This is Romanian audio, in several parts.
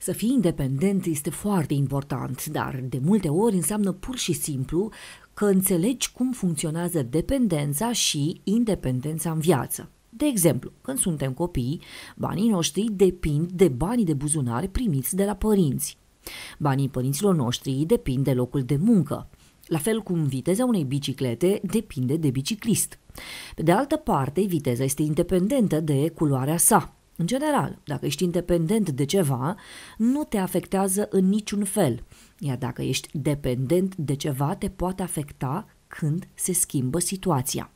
Să fii independent este foarte important, dar de multe ori înseamnă pur și simplu că înțelegi cum funcționează dependența și independența în viață. De exemplu, când suntem copii, banii noștri depind de banii de buzunar primiți de la părinți. Banii părinților noștri depind de locul de muncă, la fel cum viteza unei biciclete depinde de biciclist. Pe de altă parte, viteza este independentă de culoarea sa. În general, dacă ești independent de ceva, nu te afectează în niciun fel, iar dacă ești dependent de ceva, te poate afecta când se schimbă situația.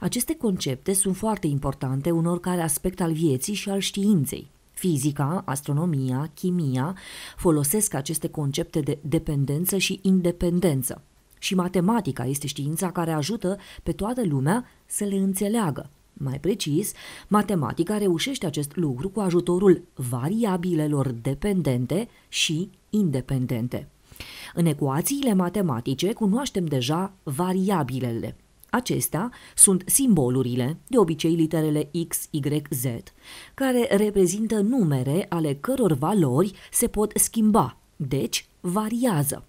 Aceste concepte sunt foarte importante în oricare aspect al vieții și al științei. Fizica, astronomia, chimia folosesc aceste concepte de dependență și independență. Și matematica este știința care ajută pe toată lumea să le înțeleagă. Mai precis, matematica reușește acest lucru cu ajutorul variabilelor dependente și independente. În ecuațiile matematice cunoaștem deja variabilele. Acestea sunt simbolurile, de obicei literele X, Y, Z, care reprezintă numere ale căror valori se pot schimba, deci variază.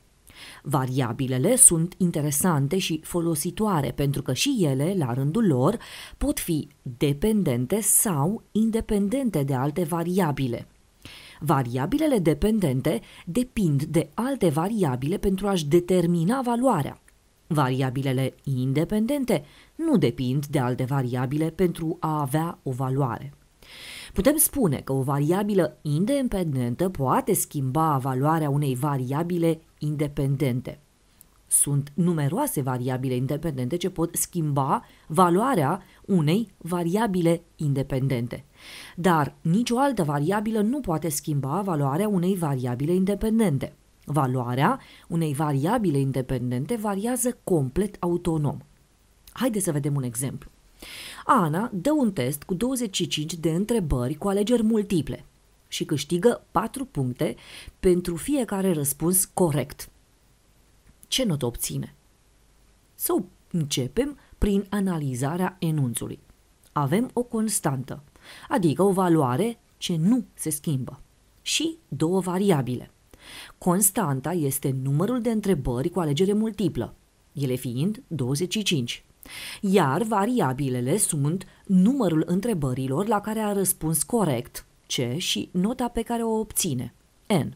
Variabilele sunt interesante și folositoare pentru că și ele, la rândul lor, pot fi dependente sau independente de alte variabile. Variabilele dependente depind de alte variabile pentru a-și determina valoarea. Variabilele independente nu depind de alte variabile pentru a avea o valoare. Putem spune că o variabilă independentă poate schimba valoarea unei variabile independente. Sunt numeroase variabile independente ce pot schimba valoarea unei variabile independente. Dar nicio altă variabilă nu poate schimba valoarea unei variabile independente. Valoarea unei variabile independente variază complet autonom. Haideți să vedem un exemplu. Ana dă un test cu 25 de întrebări cu alegeri multiple și câștigă 4 puncte pentru fiecare răspuns corect. Ce notă obține? Să începem prin analizarea enunțului. Avem o constantă, adică o valoare ce nu se schimbă, și două variabile. Constanta este numărul de întrebări cu alegere multiplă, ele fiind 25, iar variabilele sunt numărul întrebărilor la care a răspuns corect ce și nota pe care o obține, N.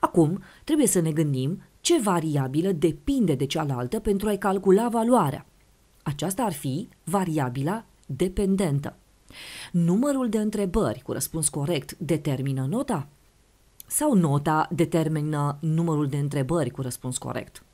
Acum, trebuie să ne gândim ce variabilă depinde de cealaltă pentru a-i calcula valoarea. Aceasta ar fi variabila dependentă. Numărul de întrebări cu răspuns corect determină nota? Sau nota determină numărul de întrebări cu răspuns corect?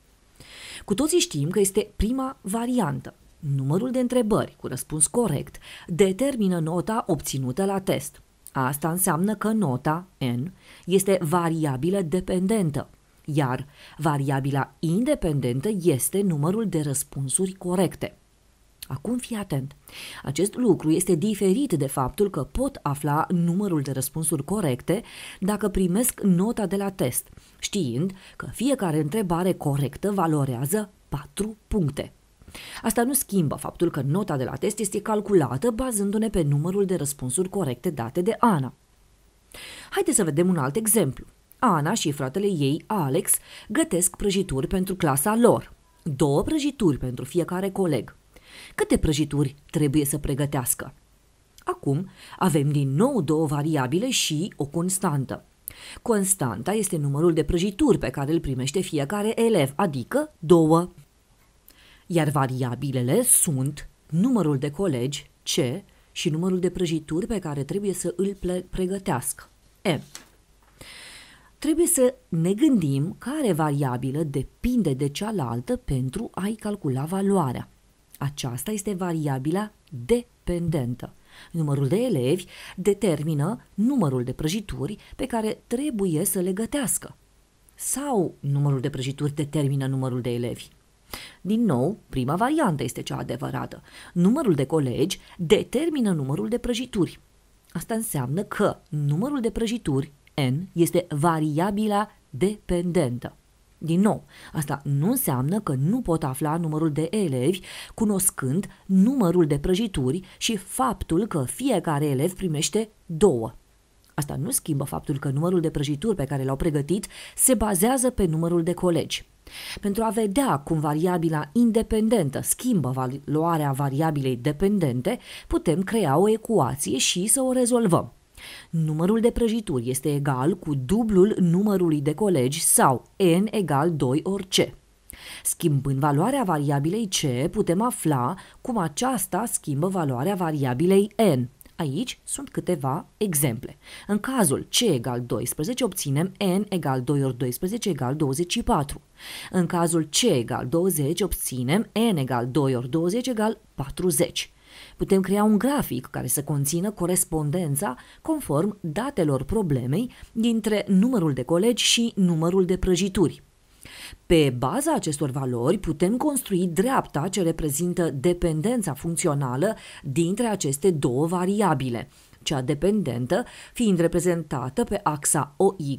Cu toții știm că este prima variantă. Numărul de întrebări cu răspuns corect determină nota obținută la test. Asta înseamnă că nota n este variabilă dependentă, iar variabila independentă este numărul de răspunsuri corecte. Acum fii atent. Acest lucru este diferit de faptul că pot afla numărul de răspunsuri corecte dacă primesc nota de la test, știind că fiecare întrebare corectă valorează 4 puncte. Asta nu schimbă faptul că nota de la test este calculată bazându-ne pe numărul de răspunsuri corecte date de Ana. Haideți să vedem un alt exemplu. Ana și fratele ei, Alex, gătesc prăjituri pentru clasa lor. Două prăjituri pentru fiecare coleg. Câte prăjituri trebuie să pregătească? Acum avem din nou două variabile și o constantă. Constanta este numărul de prăjituri pe care îl primește fiecare elev, adică două iar variabilele sunt numărul de colegi, C, și numărul de prăjituri pe care trebuie să îl pregătească, E. Trebuie să ne gândim care variabilă depinde de cealaltă pentru a-i calcula valoarea. Aceasta este variabila dependentă. Numărul de elevi determină numărul de prăjituri pe care trebuie să le gătească. Sau numărul de prăjituri determină numărul de elevi. Din nou, prima variantă este cea adevărată. Numărul de colegi determină numărul de prăjituri. Asta înseamnă că numărul de prăjituri, n, este variabila dependentă. Din nou, asta nu înseamnă că nu pot afla numărul de elevi cunoscând numărul de prăjituri și faptul că fiecare elev primește două. Asta nu schimbă faptul că numărul de prăjituri pe care l-au pregătit se bazează pe numărul de colegi. Pentru a vedea cum variabila independentă schimbă valoarea variabilei dependente, putem crea o ecuație și să o rezolvăm. Numărul de prăjituri este egal cu dublul numărului de colegi sau n egal 2 ori c. Schimbând valoarea variabilei c, putem afla cum aceasta schimbă valoarea variabilei n. Aici sunt câteva exemple. În cazul C egal 12 obținem N egal 2 ori 12 egal 24. În cazul C egal 20 obținem N egal 2 ori 20 egal 40. Putem crea un grafic care să conțină corespondența conform datelor problemei dintre numărul de colegi și numărul de prăjituri. Pe baza acestor valori putem construi dreapta ce reprezintă dependența funcțională dintre aceste două variabile cea dependentă fiind reprezentată pe axa OY,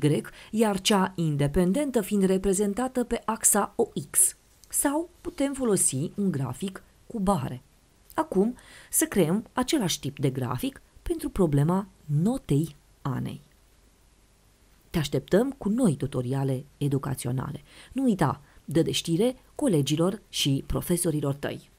iar cea independentă fiind reprezentată pe axa OX. Sau putem folosi un grafic cu bare. Acum să creăm același tip de grafic pentru problema notei Anei. Te așteptăm cu noi tutoriale educaționale. Nu uita, dă de știre colegilor și profesorilor tăi.